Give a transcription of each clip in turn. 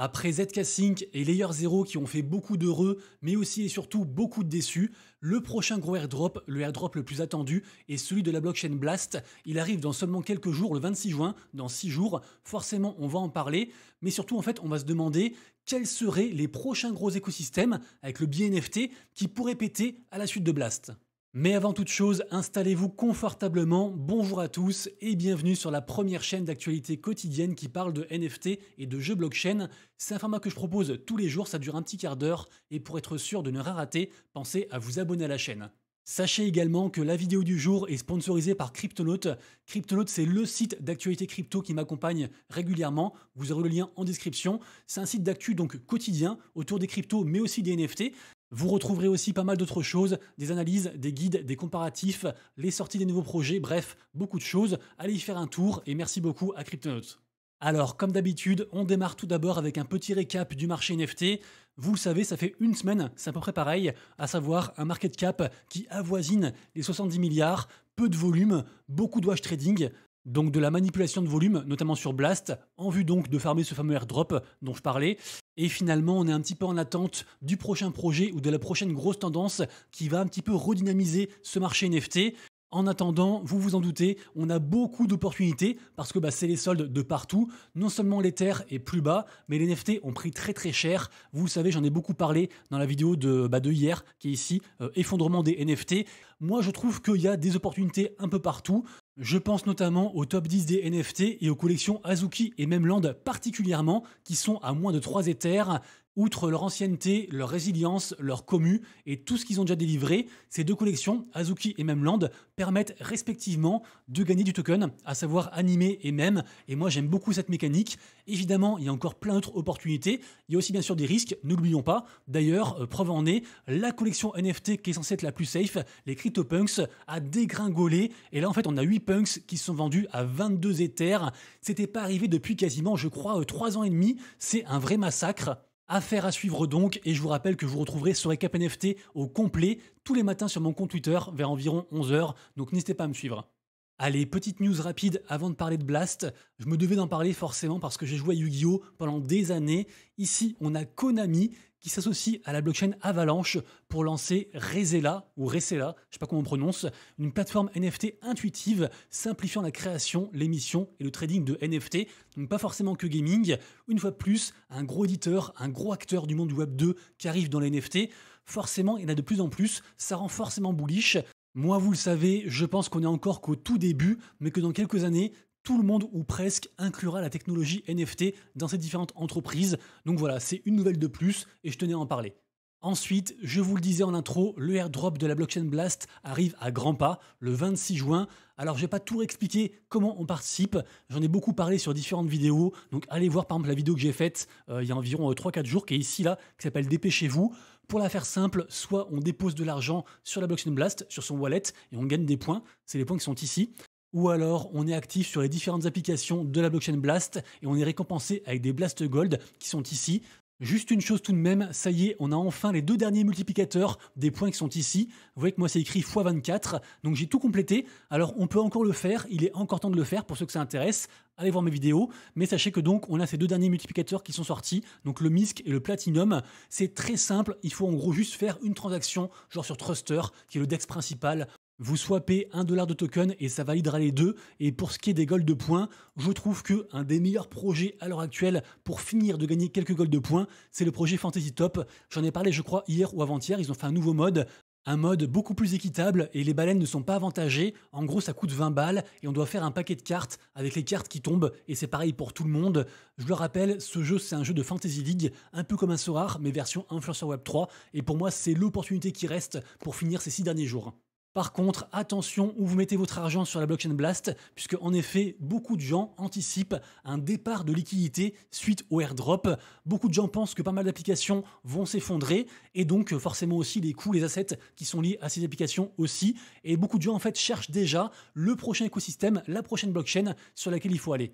Après ZK Sync et Layer 0 qui ont fait beaucoup d'heureux, mais aussi et surtout beaucoup de déçus, le prochain gros airdrop, le airdrop le plus attendu, est celui de la blockchain Blast. Il arrive dans seulement quelques jours, le 26 juin, dans 6 jours. Forcément, on va en parler, mais surtout, en fait, on va se demander quels seraient les prochains gros écosystèmes avec le biais NFT qui pourraient péter à la suite de Blast. Mais avant toute chose, installez-vous confortablement. Bonjour à tous et bienvenue sur la première chaîne d'actualité quotidienne qui parle de NFT et de jeux blockchain. C'est un format que je propose tous les jours, ça dure un petit quart d'heure et pour être sûr de ne rien rater, pensez à vous abonner à la chaîne. Sachez également que la vidéo du jour est sponsorisée par Cryptonaut. Cryptonote, c'est le site d'actualité crypto qui m'accompagne régulièrement. Vous aurez le lien en description. C'est un site d'actu donc quotidien autour des cryptos mais aussi des NFT. Vous retrouverez aussi pas mal d'autres choses, des analyses, des guides, des comparatifs, les sorties des nouveaux projets, bref, beaucoup de choses. Allez y faire un tour et merci beaucoup à Cryptonote. Alors, comme d'habitude, on démarre tout d'abord avec un petit récap du marché NFT. Vous le savez, ça fait une semaine, c'est à peu près pareil, à savoir un market cap qui avoisine les 70 milliards, peu de volume, beaucoup de wash trading donc de la manipulation de volume, notamment sur Blast, en vue donc de farmer ce fameux airdrop dont je parlais. Et finalement, on est un petit peu en attente du prochain projet ou de la prochaine grosse tendance qui va un petit peu redynamiser ce marché NFT. En attendant, vous vous en doutez, on a beaucoup d'opportunités parce que bah, c'est les soldes de partout. Non seulement l'Ether est plus bas, mais les NFT ont pris très très cher. Vous savez, j'en ai beaucoup parlé dans la vidéo de, bah, hier qui est ici, euh, effondrement des NFT. Moi je trouve qu'il y a des opportunités un peu partout. Je pense notamment au top 10 des NFT et aux collections Azuki et même particulièrement, qui sont à moins de 3 éthers, Outre leur ancienneté, leur résilience, leur commu et tout ce qu'ils ont déjà délivré, ces deux collections, Azuki et même Land, permettent respectivement de gagner du token, à savoir animé et même. Et moi j'aime beaucoup cette mécanique. Évidemment, il y a encore plein d'autres opportunités. Il y a aussi bien sûr des risques, n'oublions pas. D'ailleurs, euh, preuve en est, la collection NFT qui est censée être la plus safe, les CryptoPunks, a dégringolé. Et là en fait, on a 8 punks qui sont vendus à 22 Ethers. C'était pas arrivé depuis quasiment, je crois, 3 euh, ans et demi. C'est un vrai massacre. Affaire à suivre donc, et je vous rappelle que vous retrouverez sur Recap NFT au complet tous les matins sur mon compte Twitter vers environ 11h, donc n'hésitez pas à me suivre. Allez, petite news rapide avant de parler de Blast. Je me devais d'en parler forcément parce que j'ai joué à Yu-Gi-Oh! pendant des années. Ici, on a Konami qui s'associe à la blockchain Avalanche pour lancer Resela, ou Resela, je sais pas comment on prononce, une plateforme NFT intuitive simplifiant la création, l'émission et le trading de NFT, donc pas forcément que gaming. Une fois de plus, un gros éditeur, un gros acteur du monde du Web 2 qui arrive dans les NFT. Forcément, il y en a de plus en plus, ça rend forcément bullish, moi, vous le savez, je pense qu'on est encore qu'au tout début, mais que dans quelques années, tout le monde ou presque inclura la technologie NFT dans ces différentes entreprises. Donc voilà, c'est une nouvelle de plus et je tenais à en parler. Ensuite, je vous le disais en intro, le airdrop de la blockchain Blast arrive à grands pas le 26 juin. Alors, je n'ai pas tout expliqué comment on participe. J'en ai beaucoup parlé sur différentes vidéos. Donc, allez voir par exemple la vidéo que j'ai faite euh, il y a environ 3-4 euh, jours qui est ici là, qui s'appelle Dépêchez-vous. Pour la faire simple, soit on dépose de l'argent sur la blockchain Blast, sur son wallet, et on gagne des points. C'est les points qui sont ici ou alors on est actif sur les différentes applications de la blockchain Blast et on est récompensé avec des Blast Gold qui sont ici. Juste une chose tout de même, ça y est, on a enfin les deux derniers multiplicateurs des points qui sont ici. Vous voyez que moi c'est écrit x24, donc j'ai tout complété. Alors on peut encore le faire, il est encore temps de le faire pour ceux que ça intéresse. Allez voir mes vidéos, mais sachez que donc on a ces deux derniers multiplicateurs qui sont sortis, donc le MISC et le Platinum. C'est très simple, il faut en gros juste faire une transaction, genre sur Truster, qui est le DEX principal vous swappez 1 dollar de token et ça validera les deux. Et pour ce qui est des golds de points, je trouve que un des meilleurs projets à l'heure actuelle pour finir de gagner quelques golds de points, c'est le projet Fantasy Top. J'en ai parlé, je crois, hier ou avant-hier. Ils ont fait un nouveau mode un mode beaucoup plus équitable et les baleines ne sont pas avantagées. En gros, ça coûte 20 balles et on doit faire un paquet de cartes avec les cartes qui tombent et c'est pareil pour tout le monde. Je le rappelle, ce jeu c'est un jeu de Fantasy League, un peu comme un Sorare mais version Influencer Web 3 et pour moi c'est l'opportunité qui reste pour finir ces 6 derniers jours. Par contre, attention où vous mettez votre argent sur la blockchain Blast, puisque en effet, beaucoup de gens anticipent un départ de liquidité suite au airdrop. Beaucoup de gens pensent que pas mal d'applications vont s'effondrer, et donc forcément aussi les coûts, les assets qui sont liés à ces applications aussi. Et beaucoup de gens en fait cherchent déjà le prochain écosystème, la prochaine blockchain sur laquelle il faut aller.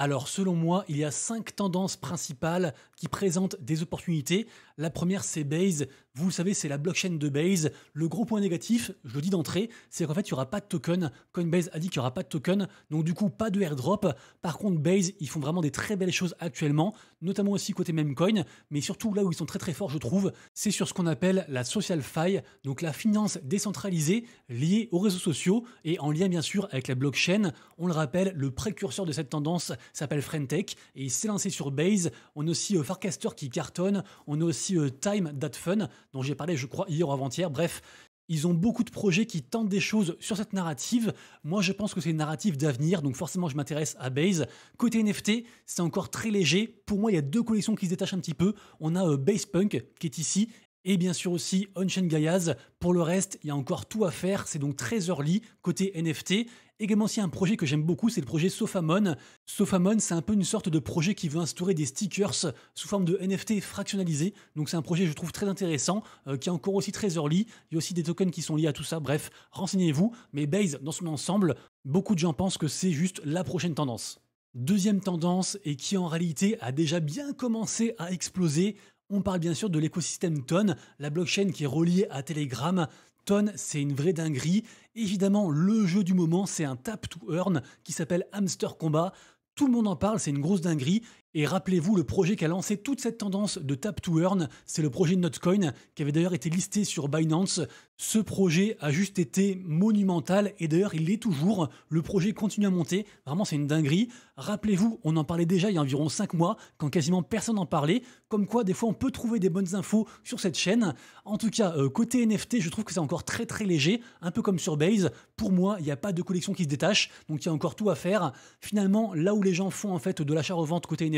Alors selon moi, il y a cinq tendances principales qui présentent des opportunités. La première, c'est Base. Vous le savez, c'est la blockchain de Base. Le gros point négatif, je le dis d'entrée, c'est qu'en fait, il n'y aura pas de token. Coinbase a dit qu'il n'y aura pas de token, donc du coup, pas de airdrop. Par contre, Base, ils font vraiment des très belles choses actuellement notamment aussi côté memecoin, mais surtout là où ils sont très très forts, je trouve, c'est sur ce qu'on appelle la social file, donc la finance décentralisée liée aux réseaux sociaux et en lien bien sûr avec la blockchain. On le rappelle, le précurseur de cette tendance s'appelle Frentech et il s'est lancé sur Base. On a aussi euh, Farcaster qui cartonne, on a aussi euh, Time That Fun, dont j'ai parlé, je crois, hier ou avant-hier. Bref, ils ont beaucoup de projets qui tentent des choses sur cette narrative. Moi, je pense que c'est une narrative d'avenir, donc forcément, je m'intéresse à Base. Côté NFT, c'est encore très léger. Pour moi, il y a deux collections qui se détachent un petit peu. On a euh, Base Punk, qui est ici, et bien sûr aussi Onchain Gaiaz. Pour le reste, il y a encore tout à faire, c'est donc très early côté NFT. Également, s'il un projet que j'aime beaucoup, c'est le projet Sofamon. Sofamon, c'est un peu une sorte de projet qui veut instaurer des stickers sous forme de NFT fractionnalisés. Donc, c'est un projet, je trouve, très intéressant, euh, qui est encore aussi très early. Il y a aussi des tokens qui sont liés à tout ça. Bref, renseignez-vous. Mais Base, dans son ensemble, beaucoup de gens pensent que c'est juste la prochaine tendance. Deuxième tendance, et qui en réalité a déjà bien commencé à exploser, on parle bien sûr de l'écosystème Ton, la blockchain qui est reliée à Telegram. Ton, c'est une vraie dinguerie. Évidemment, le jeu du moment, c'est un tap to earn qui s'appelle Hamster Combat. Tout le monde en parle, c'est une grosse dinguerie. Et rappelez-vous le projet qui a lancé toute cette tendance de tap to earn, c'est le projet Notcoin qui avait d'ailleurs été listé sur Binance. Ce projet a juste été monumental et d'ailleurs il l'est toujours. Le projet continue à monter, vraiment c'est une dinguerie. Rappelez-vous, on en parlait déjà il y a environ 5 mois quand quasiment personne n'en parlait, comme quoi des fois on peut trouver des bonnes infos sur cette chaîne. En tout cas, euh, côté NFT, je trouve que c'est encore très très léger, un peu comme sur Base. Pour moi, il n'y a pas de collection qui se détache, donc il y a encore tout à faire. Finalement, là où les gens font en fait de l'achat-revente côté NFT,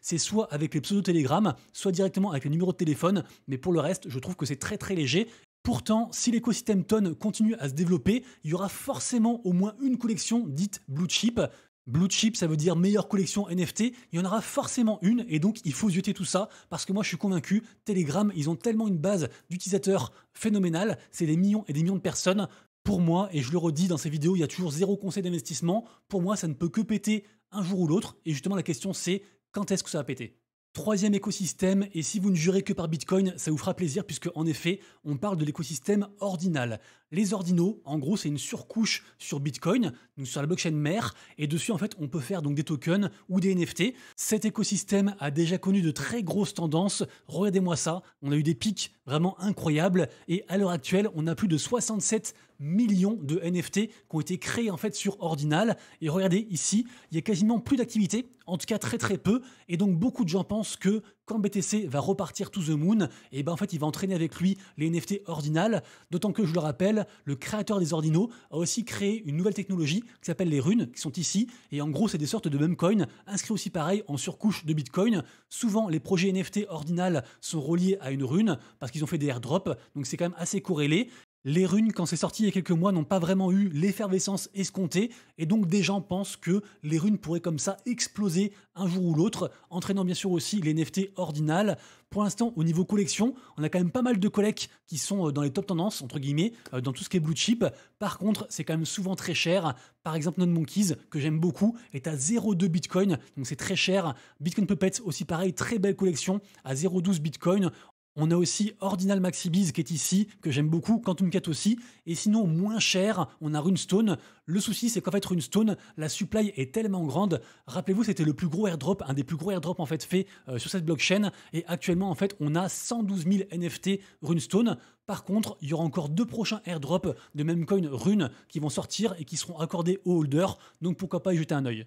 c'est soit avec les pseudo Telegram, soit directement avec le numéro de téléphone, mais pour le reste, je trouve que c'est très très léger Pourtant, si l'écosystème TON continue à se développer, il y aura forcément au moins une collection dite blue chip. Blue chip, ça veut dire meilleure collection NFT. Il y en aura forcément une et donc il faut jeter tout ça parce que moi je suis convaincu, Telegram, ils ont tellement une base d'utilisateurs phénoménale, c'est des millions et des millions de personnes. Pour moi, et je le redis dans ces vidéos, il y a toujours zéro conseil d'investissement. Pour moi, ça ne peut que péter un jour ou l'autre. Et justement, la question c'est quand est-ce que ça va péter Troisième écosystème, et si vous ne jurez que par Bitcoin, ça vous fera plaisir puisque en effet, on parle de l'écosystème ordinal. Les ordinaux, en gros, c'est une surcouche sur Bitcoin, donc sur la blockchain mère, et dessus, en fait, on peut faire donc des tokens ou des NFT. Cet écosystème a déjà connu de très grosses tendances. Regardez-moi ça, on a eu des pics vraiment incroyables, et à l'heure actuelle, on a plus de 67 millions de NFT qui ont été créés en fait sur Ordinal. Et regardez ici, il y a quasiment plus d'activité, en tout cas très très peu. Et donc beaucoup de gens pensent que quand BTC va repartir to the moon, et eh ben en fait il va entraîner avec lui les NFT ordinales, d'autant que je le rappelle, le créateur des ordinaux a aussi créé une nouvelle technologie qui s'appelle les runes, qui sont ici, et en gros c'est des sortes de même coin inscrits aussi pareil en surcouche de Bitcoin. Souvent les projets NFT ordinales sont reliés à une rune, parce qu'ils ont fait des airdrops, donc c'est quand même assez corrélé, les runes, quand c'est sorti il y a quelques mois, n'ont pas vraiment eu l'effervescence escomptée, et donc des gens pensent que les runes pourraient comme ça exploser un jour ou l'autre, entraînant bien sûr aussi les NFT ordinales. Pour l'instant, au niveau collection, on a quand même pas mal de collègues qui sont euh, dans les top tendances, entre guillemets, euh, dans tout ce qui est blue chip. Par contre, c'est quand même souvent très cher. Par exemple, None Monkeys, que j'aime beaucoup, est à 0,2 Bitcoin, donc c'est très cher. Bitcoin Puppets, aussi pareil, très belle collection, à 0,12 Bitcoin. On a aussi Ordinal Maxibiz qui est ici, que j'aime beaucoup, Quantum Cat aussi. Et sinon, moins cher, on a Runestone. Le souci, c'est qu'en fait, Runestone, la supply est tellement grande. Rappelez-vous, c'était le plus gros airdrop, un des plus gros airdrops en fait fait euh, sur cette blockchain. Et actuellement, en fait, on a 112 000 NFT Runestone. Par contre, il y aura encore deux prochains airdrops de même coin Rune qui vont sortir et qui seront accordés aux holders. Donc pourquoi pas y jeter un oeil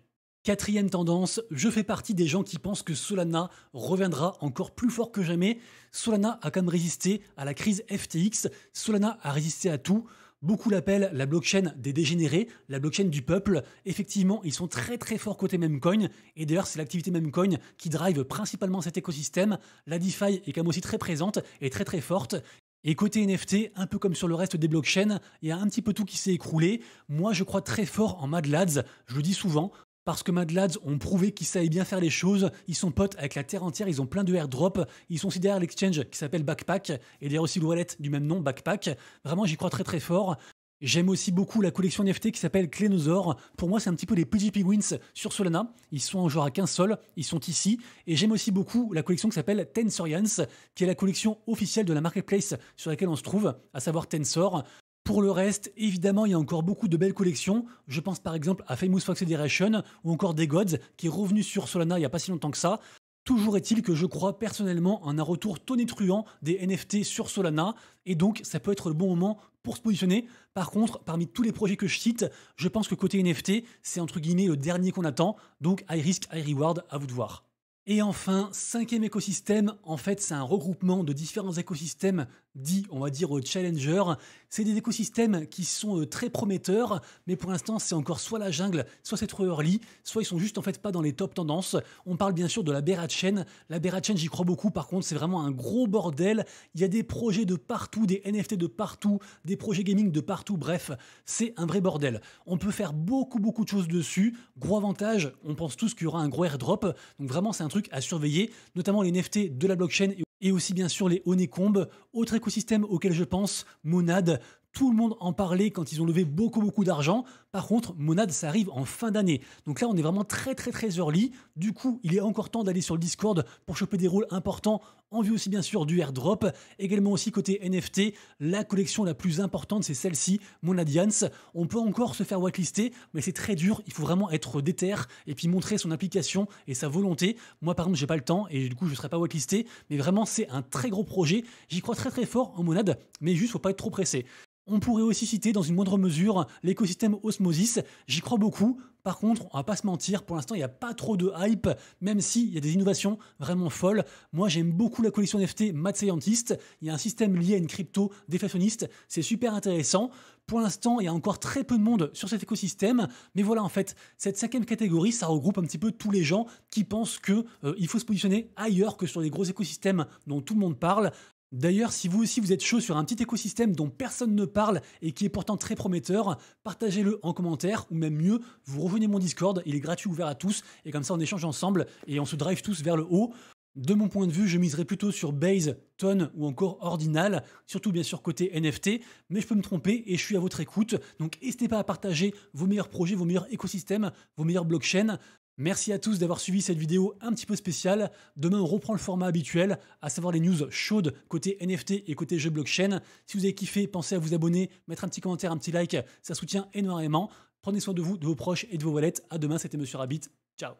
Quatrième tendance, je fais partie des gens qui pensent que Solana reviendra encore plus fort que jamais. Solana a quand même résisté à la crise FTX, Solana a résisté à tout. Beaucoup l'appellent la blockchain des dégénérés, la blockchain du peuple. Effectivement, ils sont très très forts côté Memecoin. Et d'ailleurs, c'est l'activité Memecoin qui drive principalement cet écosystème. La DeFi est quand même aussi très présente et très très forte. Et côté NFT, un peu comme sur le reste des blockchains, il y a un petit peu tout qui s'est écroulé. Moi, je crois très fort en Mad Lads. Je le dis souvent, parce que MadLads ont prouvé qu'ils savaient bien faire les choses. Ils sont potes avec la terre entière, ils ont plein de airdrops. Ils sont aussi derrière l'exchange qui s'appelle Backpack et derrière aussi le wallet du même nom, Backpack. Vraiment, j'y crois très très fort. J'aime aussi beaucoup la collection NFT qui s'appelle Clenosaur. Pour moi, c'est un petit peu les petits penguins sur Solana. Ils sont en genre à 15 sols, ils sont ici. Et j'aime aussi beaucoup la collection qui s'appelle Tensorians, qui est la collection officielle de la marketplace sur laquelle on se trouve, à savoir Tensor. Pour le reste, évidemment, il y a encore beaucoup de belles collections. Je pense par exemple à Famous Fox Federation ou encore Des Gods, qui est revenu sur Solana il n'y a pas si longtemps que ça. Toujours est-il que je crois personnellement en un retour tonitruant des NFT sur Solana, et donc ça peut être le bon moment pour se positionner. Par contre, parmi tous les projets que je cite, je pense que côté NFT, c'est entre guillemets le dernier qu'on attend, donc high risk, high reward, à vous de voir. Et enfin, cinquième écosystème, en fait c'est un regroupement de différents écosystèmes dit on va dire, challenger. C'est des écosystèmes qui sont euh, très prometteurs, mais pour l'instant, c'est encore soit la jungle, soit c'est trop early, soit ils sont juste en fait pas dans les top tendances. On parle bien sûr de la Berachain. Chain. La Berachain, Chain, j'y crois beaucoup, par contre, c'est vraiment un gros bordel. Il y a des projets de partout, des NFT de partout, des projets gaming de partout, bref, c'est un vrai bordel. On peut faire beaucoup, beaucoup de choses dessus. Gros avantage, on pense tous qu'il y aura un gros airdrop, donc vraiment, c'est un truc à surveiller, notamment les NFT de la blockchain et et aussi bien sûr les onécombes, autre écosystème auquel je pense, monade, tout le monde en parlait quand ils ont levé beaucoup beaucoup d'argent. Par contre, monade ça arrive en fin d'année. Donc là, on est vraiment très très très early. Du coup, il est encore temps d'aller sur le Discord pour choper des rôles importants en vue aussi bien sûr du airdrop. Également aussi côté NFT, la collection la plus importante, c'est celle-ci, Monadians. On peut encore se faire whitelister, mais c'est très dur. Il faut vraiment être déter et puis montrer son implication et sa volonté. Moi, par exemple, j'ai pas le temps et du coup, je ne serai pas whitelisté. Mais vraiment, c'est un très gros projet. J'y crois très très fort en monade mais juste faut pas être trop pressé. On pourrait aussi citer dans une moindre mesure l'écosystème Osmosis. J'y crois beaucoup. Par contre, on va pas se mentir, pour l'instant, il n'y a pas trop de hype, même s'il y a des innovations vraiment folles. Moi, j'aime beaucoup la collection NFT Mad Scientist. Il y a un système lié à une crypto déflationniste. C'est super intéressant. Pour l'instant, il y a encore très peu de monde sur cet écosystème. Mais voilà, en fait, cette cinquième catégorie, ça regroupe un petit peu tous les gens qui pensent que euh, il faut se positionner ailleurs que sur les gros écosystèmes dont tout le monde parle. D'ailleurs, si vous aussi vous êtes chaud sur un petit écosystème dont personne ne parle et qui est pourtant très prometteur, partagez-le en commentaire ou même mieux, vous rejoignez mon Discord, il est gratuit, ouvert à tous, et comme ça on échange ensemble et on se drive tous vers le haut. De mon point de vue, je miserais plutôt sur Base, Tone ou encore Ordinal, surtout bien sûr côté NFT, mais je peux me tromper et je suis à votre écoute. Donc n'hésitez pas à partager vos meilleurs projets, vos meilleurs écosystèmes, vos meilleurs blockchains. Merci à tous d'avoir suivi cette vidéo un petit peu spéciale. Demain, on reprend le format habituel, à savoir les news chaudes côté NFT et côté jeu blockchain. Si vous avez kiffé, pensez à vous abonner, mettre un petit commentaire, un petit like, ça soutient énormément. Prenez soin de vous, de vos proches et de vos wallets. À demain, c'était Monsieur Rabbit. Ciao